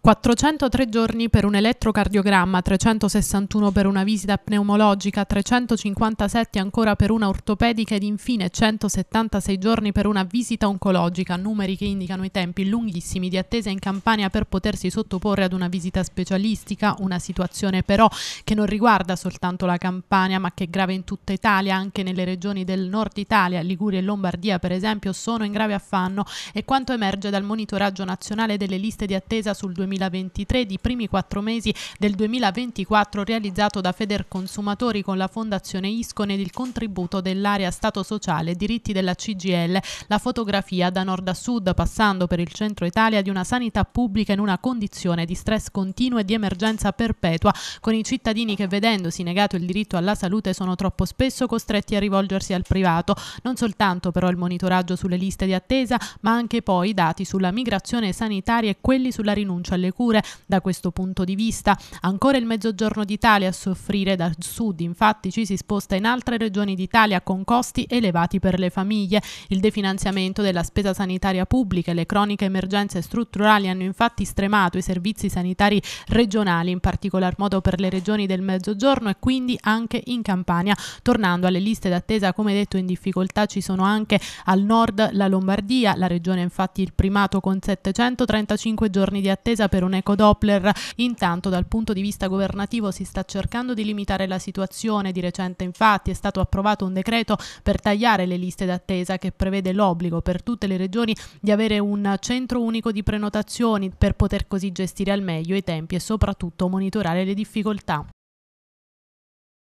403 giorni per un elettrocardiogramma, 361 per una visita pneumologica, 357 ancora per una ortopedica ed infine 176 giorni per una visita oncologica, numeri che indicano i tempi lunghissimi di attesa in Campania per potersi sottoporre ad una visita specialistica, una situazione però che non riguarda soltanto la Campania ma che è grave in tutta Italia, anche nelle regioni del nord Italia, Liguria e Lombardia per esempio, sono in grave affanno e quanto emerge dal monitoraggio nazionale delle liste di attesa sul 2020 2023 di primi quattro mesi del 2024 realizzato da Feder Consumatori con la Fondazione Iscon ed il contributo dell'area Stato Sociale e diritti della CGL, la fotografia da nord a sud passando per il centro Italia di una sanità pubblica in una condizione di stress continuo e di emergenza perpetua, con i cittadini che vedendosi negato il diritto alla salute sono troppo spesso costretti a rivolgersi al privato, non soltanto però il monitoraggio sulle liste di attesa, ma anche poi i dati sulla migrazione sanitaria e quelli sulla rinuncia alle cure da questo punto di vista. Ancora il mezzogiorno d'Italia a soffrire dal sud, infatti ci si sposta in altre regioni d'Italia con costi elevati per le famiglie. Il definanziamento della spesa sanitaria pubblica e le croniche emergenze strutturali hanno infatti stremato i servizi sanitari regionali, in particolar modo per le regioni del mezzogiorno e quindi anche in Campania. Tornando alle liste d'attesa, come detto, in difficoltà ci sono anche al nord la Lombardia, la regione infatti il primato con 735 giorni di attesa spinta per un eco-Doppler. Intanto dal punto di vista governativo si sta cercando di limitare la situazione. Di recente infatti è stato approvato un decreto per tagliare le liste d'attesa che prevede l'obbligo per tutte le regioni di avere un centro unico di prenotazioni per poter così gestire al meglio i tempi e soprattutto monitorare le difficoltà.